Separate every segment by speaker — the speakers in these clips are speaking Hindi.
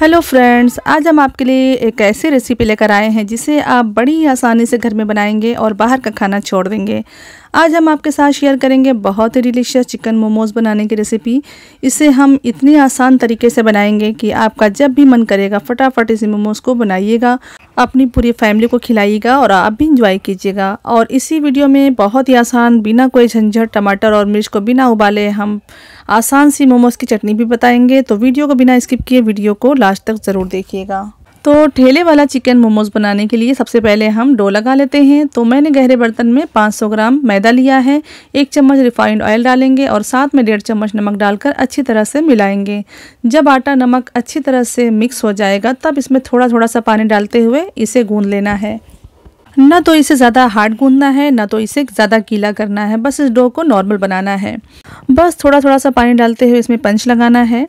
Speaker 1: हेलो फ्रेंड्स आज हम आपके लिए एक ऐसी रेसिपी लेकर आए हैं जिसे आप बड़ी आसानी से घर में बनाएंगे और बाहर का खाना छोड़ देंगे आज हम आपके साथ शेयर करेंगे बहुत ही डिलीशियस चिकन मोमोज बनाने की रेसिपी इसे हम इतने आसान तरीके से बनाएंगे कि आपका जब भी मन करेगा फटाफट इसी मोमोज को बनाइएगा अपनी पूरी फैमिली को खिलाइएगा और आप भी इंजॉय कीजिएगा और इसी वीडियो में बहुत ही आसान बिना कोई झंझट टमाटर और मिर्च को बिना उबाले हम आसान सी मोमोज़ की चटनी भी बताएंगे तो वीडियो को बिना स्किप किए वीडियो को लास्ट तक ज़रूर देखिएगा तो ठेले वाला चिकन मोमोज़ बनाने के लिए सबसे पहले हम डो लगा लेते हैं तो मैंने गहरे बर्तन में 500 ग्राम मैदा लिया है एक चम्मच रिफाइंड ऑयल डालेंगे और साथ में डेढ़ चम्मच नमक डालकर अच्छी तरह से मिलाएंगे जब आटा नमक अच्छी तरह से मिक्स हो जाएगा तब इसमें थोड़ा थोड़ा सा पानी डालते हुए इसे गूँध लेना है ना तो इसे ज़्यादा हार्ड गूँधना है न तो इसे ज़्यादा गीला करना है बस इस डो को नॉर्मल बनाना है बस थोड़ा थोड़ा सा पानी डालते हुए इसमें पंच लगाना है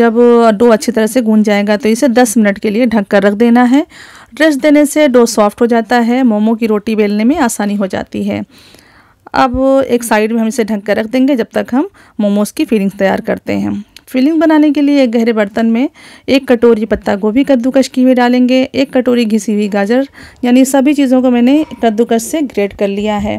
Speaker 1: जब डो अच्छी तरह से गूंज जाएगा तो इसे 10 मिनट के लिए ढक कर रख देना है रेस्ट देने से डो सॉफ्ट हो जाता है मोमो की रोटी बेलने में आसानी हो जाती है अब एक साइड में हम इसे ढक कर रख देंगे जब तक हम मोमोज़ की फीलिंग्स तैयार करते हैं फिलिंग बनाने के लिए एक गहरे बर्तन में एक कटोरी पत्ता गोभी कद्दूकश की हुई डालेंगे एक कटोरी घिसी हुई गाजर यानी सभी चीज़ों को मैंने कद्दूकश से ग्रेट कर लिया है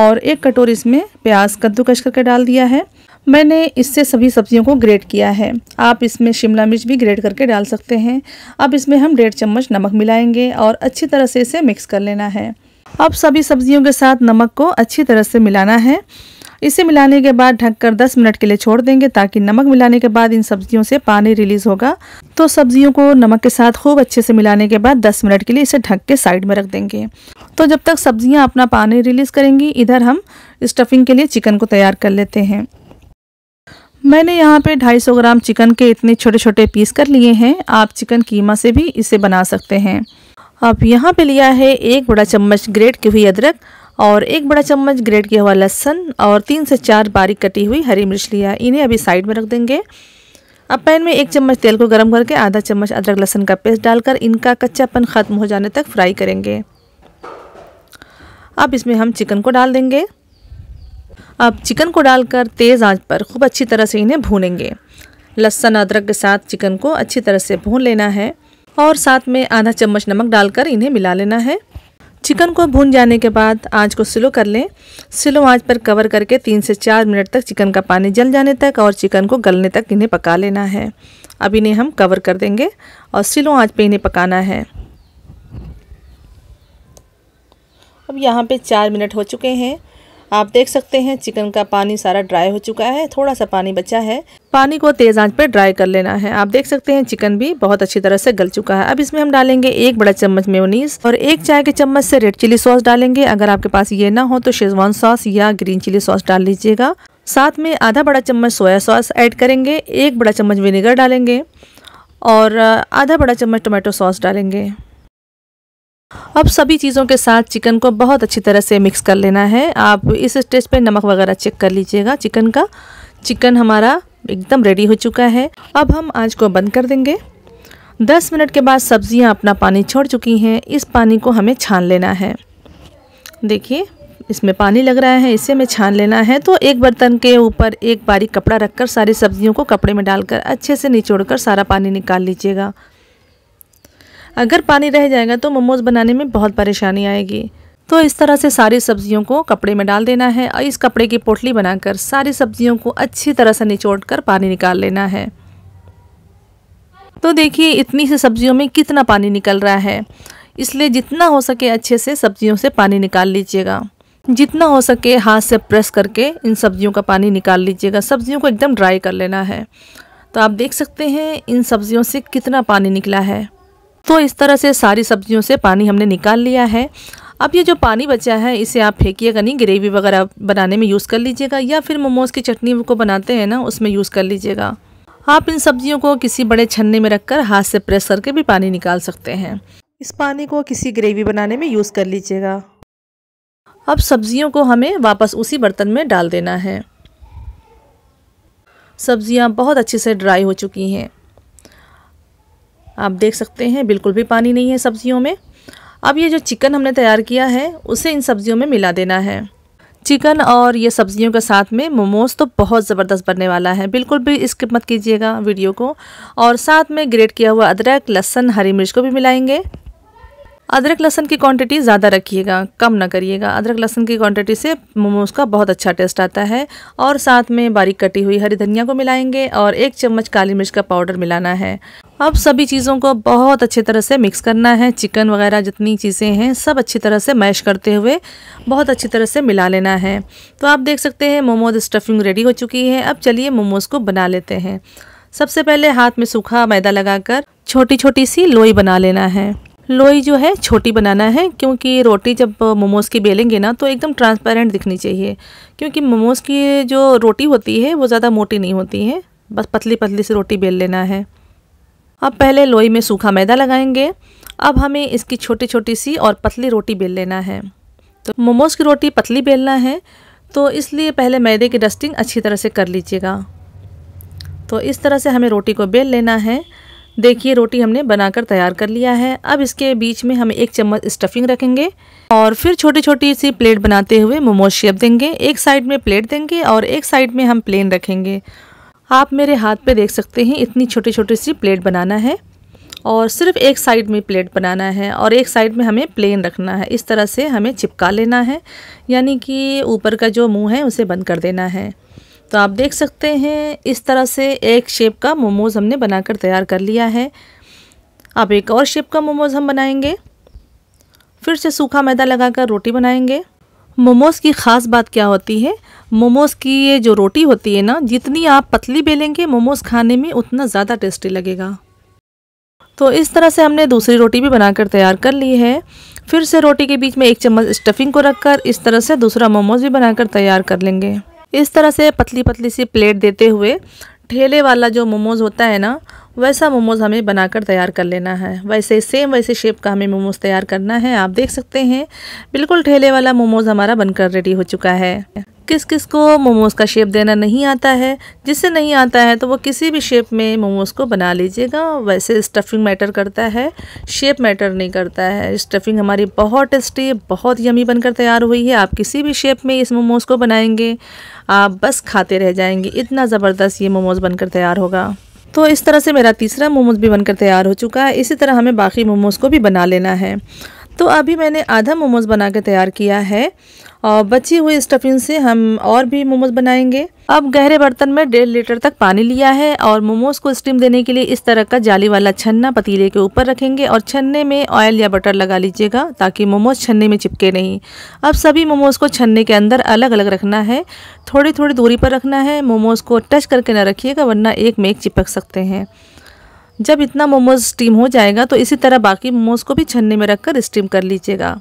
Speaker 1: और एक कटोरी इसमें प्याज कद्दूकश करके डाल दिया है मैंने इससे सभी सब्जियों को ग्रेट किया है आप इसमें शिमला मिर्च भी ग्रेट करके डाल सकते हैं अब इसमें हम डेढ़ चम्मच नमक मिलाएंगे और अच्छी तरह से इसे मिक्स कर लेना है अब सभी सब्जियों के साथ नमक को अच्छी तरह से मिलाना है इसे मिलाने के बाद ढककर 10 मिनट के लिए छोड़ देंगे ताकि नमक मिलाने के बाद इन सब्जियों से पानी रिलीज होगा तो सब्जियों को नमक के साथ खूब अच्छे से मिलाने के बाद 10 मिनट के लिए इसे ढक के साइड में रख देंगे तो जब तक सब्जियां अपना पानी रिलीज करेंगी इधर हम स्टफिंग के लिए चिकन को तैयार कर लेते हैं मैंने यहाँ पे 250 ग्राम चिकन के इतने छोटे छोटे पीस कर लिए हैं आप चिकन कीमा से भी इसे बना सकते हैं अब यहाँ पे लिया है एक बड़ा चम्मच ग्रेट की हुई अदरक और एक बड़ा चम्मच ग्रेट किया हुआ लहसन और तीन से चार बारीक कटी हुई हरी मिर्च लिया इन्हें अभी साइड में रख देंगे अब पैन में एक चम्मच तेल को गर्म करके आधा चम्मच अदरक लहसन का पेस्ट डालकर इनका कच्चापन ख़त्म हो जाने तक फ्राई करेंगे अब इसमें हम चिकन को डाल देंगे अब चिकन को डालकर तेज़ आंच पर खूब अच्छी तरह से इन्हें भूनेंगे लहसन अदरक के साथ चिकन को अच्छी तरह से भून लेना है और साथ में आधा चम्मच नमक डालकर इन्हें मिला लेना है चिकन को भून जाने के बाद आंच को स्लो कर लें स्लो आंच पर कवर करके तीन से चार मिनट तक चिकन का पानी जल जाने तक और चिकन को गलने तक इन्हें पका लेना है अब इन्हें हम कवर कर देंगे और स्लो आंच पे इन्हें पकाना है अब यहाँ पे चार मिनट हो चुके हैं आप देख सकते हैं चिकन का पानी सारा ड्राई हो चुका है थोड़ा सा पानी बचा है पानी को तेज आंच पर ड्राई कर लेना है आप देख सकते हैं चिकन भी बहुत अच्छी तरह से गल चुका है अब इसमें हम डालेंगे एक बड़ा चम्मच मेयोनीज और एक चाय के चम्मच से रेड चिली सॉस डालेंगे अगर आपके पास ये ना हो तो शेजवान सॉस या ग्रीन चिली सॉस डाल लीजिएगा साथ में आधा बड़ा चम्मच सोया सॉस ऐड करेंगे एक बड़ा चम्मच विनेगर डालेंगे और आधा बड़ा चम्मच टोमेटो सॉस डालेंगे अब सभी चीज़ों के साथ चिकन को बहुत अच्छी तरह से मिक्स कर लेना है आप इस स्टेज पे नमक वगैरह चेक कर लीजिएगा चिकन का चिकन हमारा एकदम रेडी हो चुका है अब हम आज को बंद कर देंगे 10 मिनट के बाद सब्जियां अपना पानी छोड़ चुकी हैं इस पानी को हमें छान लेना है देखिए इसमें पानी लग रहा है इसे में छान लेना है तो एक बर्तन के ऊपर एक बारी कपड़ा रखकर सारी सब्जियों को कपड़े में डालकर अच्छे से कर सारा पानी निकाल लीजिएगा अगर पानी रह जाएगा तो मोमोज़ बनाने में बहुत परेशानी आएगी तो इस तरह से सारी सब्जियों को कपड़े में डाल देना है और इस कपड़े की पोटली बनाकर सारी सब्जियों को अच्छी तरह से निचोड़ कर पानी निकाल लेना है तो देखिए इतनी सी सब्जियों में कितना पानी निकल रहा है इसलिए जितना हो सके अच्छे से सब्जियों से पानी निकाल लीजिएगा जितना हो सके हाथ से प्रेस करके इन सब्जियों का पानी निकाल लीजिएगा सब्जियों को एकदम ड्राई कर लेना है तो आप देख सकते हैं इन सब्जियों से कितना पानी निकला है तो इस तरह से सारी सब्जियों से पानी हमने निकाल लिया है अब ये जो पानी बचा है इसे आप फेंकिएगा नहीं ग्रेवी वगैरह बनाने में यूज़ कर लीजिएगा या फिर मोमोज़ की चटनी को बनाते हैं ना उसमें यूज़ कर लीजिएगा आप इन सब्जियों को किसी बड़े छन्ने में रखकर हाथ से प्रेस करके भी पानी निकाल सकते हैं इस पानी को किसी ग्रेवी बनाने में यूज़ कर लीजिएगा अब सब्जियों को हमें वापस उसी बर्तन में डाल देना है सब्जियाँ बहुत अच्छे से ड्राई हो चुकी हैं आप देख सकते हैं बिल्कुल भी पानी नहीं है सब्जियों में अब ये जो चिकन हमने तैयार किया है उसे इन सब्जियों में मिला देना है चिकन और ये सब्जियों के साथ में मोमोज तो बहुत ज़बरदस्त बनने वाला है बिल्कुल भी स्किप मत कीजिएगा वीडियो को और साथ में ग्रेट किया हुआ अदरक लहसन हरी मिर्च को भी मिलाएंगे अदरक लहसन की क्वांटिटी ज़्यादा रखिएगा कम ना करिएगा अदरक लहसन की क्वांटिटी से मोमोज़ का बहुत अच्छा टेस्ट आता है और साथ में बारीक कटी हुई हरी धनिया को मिलाएंगे और एक चम्मच काली मिर्च का पाउडर मिलाना है अब सभी चीज़ों को बहुत अच्छी तरह से मिक्स करना है चिकन वगैरह जितनी चीज़ें हैं सब अच्छी तरह से मैश करते हुए बहुत अच्छी तरह से मिला लेना है तो आप देख सकते हैं मोमोज स्टफिंग रेडी हो चुकी है अब चलिए मोमोज़ को बना लेते हैं सबसे पहले हाथ में सूखा मैदा लगाकर छोटी छोटी सी लोई बना लेना है लोई जो है छोटी बनाना है क्योंकि रोटी जब मोमोज़ की बेलेंगे ना तो एकदम ट्रांसपेरेंट दिखनी चाहिए क्योंकि मोमोज़ की जो रोटी होती है वो ज़्यादा मोटी नहीं होती है बस पतली पतली से रोटी बेल लेना है अब पहले लोई में सूखा मैदा लगाएंगे अब हमें इसकी छोटी छोटी सी और पतली रोटी बेल लेना है तो मोमोज़ की रोटी पतली बेलना है तो इसलिए पहले मैदे की डस्टिंग अच्छी तरह से कर लीजिएगा तो इस तरह से हमें रोटी को बेल लेना है देखिए रोटी हमने बनाकर तैयार कर लिया है अब इसके बीच में हम एक चम्मच स्टफिंग रखेंगे और फिर छोटी छोटी सी प्लेट बनाते हुए मोमोज शेप देंगे एक साइड में प्लेट देंगे और एक साइड में हम प्लेन रखेंगे आप मेरे हाथ पे देख सकते हैं इतनी छोटी छोटी सी प्लेट बनाना है और सिर्फ एक साइड में प्लेट बनाना है और एक साइड में हमें प्लेन रखना है इस तरह से हमें चिपका लेना है यानी कि ऊपर का जो मुँह है उसे बंद कर देना है तो आप देख सकते हैं इस तरह से एक शेप का मोमोज़ हमने बनाकर तैयार कर लिया है अब एक और शेप का मोमोज़ हम बनाएंगे फिर से सूखा मैदा लगाकर रोटी बनाएंगे मोमोज़ की ख़ास बात क्या होती है मोमोज़ की ये जो रोटी होती है ना जितनी आप पतली बेलेंगे मोमोज़ खाने में उतना ज़्यादा टेस्टी लगेगा तो इस तरह से हमने दूसरी रोटी भी बनाकर तैयार कर ली है फिर से रोटी के बीच में एक चम्मच स्टफिंग को रखकर इस तरह से दूसरा मोमोज़ भी बनाकर तैयार कर लेंगे इस तरह से पतली पतली सी प्लेट देते हुए ठेले वाला जो मोमोज़ होता है ना वैसा मोमोज़ हमें बनाकर तैयार कर लेना है वैसे सेम वैसे शेप का हमें मोमोज़ तैयार करना है आप देख सकते हैं बिल्कुल ठेले वाला मोमोज़ हमारा बनकर रेडी हो चुका है किस किस को मोमोज़ का शेप देना नहीं आता है जिसे नहीं आता है तो वो किसी भी शेप में मोमोज़ को बना लीजिएगा वैसे स्टफिंग मैटर करता है शेप मैटर नहीं करता है स्टफिंग हमारी बहुत टेस्टी बहुत यमी बनकर तैयार हुई है आप किसी भी शेप में इस मोमोज़ को बनाएंगे आप बस खाते रह जाएंगे इतना ज़बरदस्त ये मोमोज़ बनकर तैयार होगा तो इस तरह से मेरा तीसरा मोमोज़ भी बनकर तैयार हो चुका है इसी तरह हमें बाकी मोमोज़ को भी बना लेना है तो अभी मैंने आधा मोमोज़ बना के तैयार किया है और बची हुई स्टफिंग से हम और भी मोमोज़ बनाएंगे अब गहरे बर्तन में डेढ़ लीटर तक पानी लिया है और मोमोज़ को स्टीम देने के लिए इस तरह का जाली वाला छन्ना पतीले के ऊपर रखेंगे और छन्ने में ऑयल या बटर लगा लीजिएगा ताकि मोमोज़ छन्ने में चिपके नहीं अब सभी मोमोज़ को छन्ने के अंदर अलग अलग रखना है थोड़ी थोड़ी दूरी पर रखना है मोमोज़ को टच करके ना रखिएगा वरना एक में एक चिपक सकते हैं जब इतना मोमोज स्टीम हो जाएगा तो इसी तरह बाकी मोमोज को भी छन्नी में रखकर स्टीम कर लीजिएगा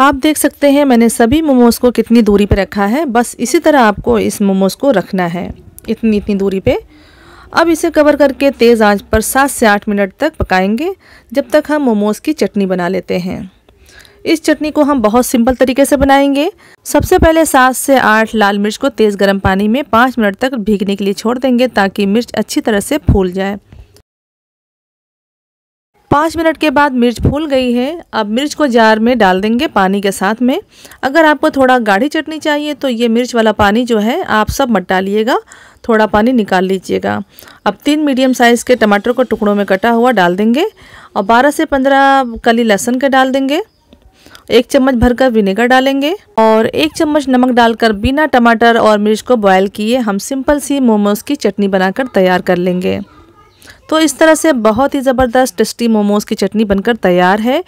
Speaker 1: आप देख सकते हैं मैंने सभी मोमोज को कितनी दूरी पर रखा है बस इसी तरह आपको इस मोमोज को रखना है इतनी इतनी दूरी पे अब इसे कवर करके तेज़ आंच पर सात से आठ मिनट तक पकाएंगे जब तक हम मोमोज़ की चटनी बना लेते हैं इस चटनी को हम बहुत सिंपल तरीके से बनाएंगे सबसे पहले सात से आठ लाल मिर्च को तेज़ गर्म पानी में पाँच मिनट तक भीगने के लिए छोड़ देंगे ताकि मिर्च अच्छी तरह से फूल जाए पाँच मिनट के बाद मिर्च फूल गई है अब मिर्च को जार में डाल देंगे पानी के साथ में अगर आपको थोड़ा गाढ़ी चटनी चाहिए तो ये मिर्च वाला पानी जो है आप सब मत डालिएगा थोड़ा पानी निकाल लीजिएगा अब तीन मीडियम साइज़ के टमाटर को टुकड़ों में कटा हुआ डाल देंगे और बारह से पंद्रह कली लहसुन के डाल देंगे एक चम्मच भरकर विनेगर डालेंगे और एक चम्मच नमक डालकर बिना टमाटर और मिर्च को बॉयल किए हम सिंपल सी मोमोज़ की चटनी बनाकर तैयार कर लेंगे तो इस तरह से बहुत ही ज़बरदस्त टेस्टी मोमोज़ की चटनी बनकर तैयार है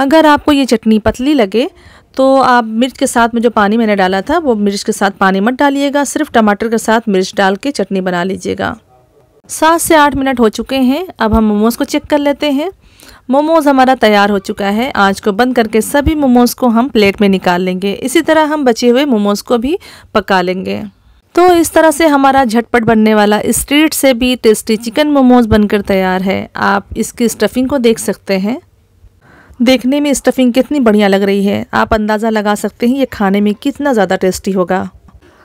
Speaker 1: अगर आपको ये चटनी पतली लगे तो आप मिर्च के साथ में जो पानी मैंने डाला था वो मिर्च के साथ पानी मत डालिएगा सिर्फ टमाटर के साथ मिर्च डाल के चटनी बना लीजिएगा सात से आठ मिनट हो चुके हैं अब हम मोमोज़ को चेक कर लेते हैं मोमोज़ हमारा तैयार हो चुका है आज को बंद करके सभी मोमोज़ को हम प्लेट में निकाल लेंगे इसी तरह हम बचे हुए मोमोज़ को भी पका लेंगे तो इस तरह से हमारा झटपट बनने वाला स्ट्रीट से भी टेस्टी चिकन मोमोज बनकर तैयार है आप इसकी स्टफिंग को देख सकते हैं देखने में स्टफिंग कितनी बढ़िया लग रही है आप अंदाज़ा लगा सकते हैं ये खाने में कितना ज़्यादा टेस्टी होगा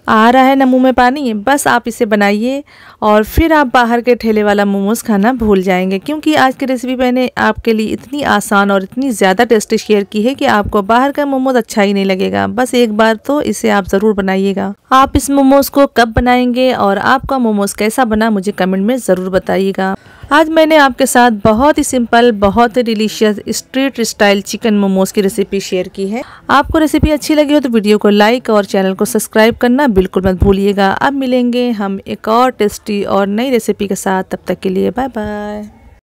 Speaker 1: आ रहा है ना मुँह में पानी बस आप इसे बनाइए और फिर आप बाहर के ठेले वाला मोमोज़ खाना भूल जाएंगे क्योंकि आज की रेसिपी मैंने आपके लिए इतनी आसान और इतनी ज़्यादा टेस्टी शेयर की है कि आपको बाहर का मोमोज़ अच्छा ही नहीं लगेगा बस एक बार तो इसे आप ज़रूर बनाइएगा आप इस मोमोज़ को कब बनाएंगे और आपका मोमोज़ कैसा बना मुझे कमेंट में ज़रूर बताइएगा आज मैंने आपके साथ बहुत ही सिंपल बहुत ही delicious street style chicken momos की रेसिपी शेयर की है आपको रेसिपी अच्छी लगी हो तो वीडियो को लाइक और चैनल को सब्सक्राइब करना बिल्कुल मत भूलिएगा अब मिलेंगे हम एक और टेस्टी और नई रेसिपी के साथ तब तक के लिए बाय बाय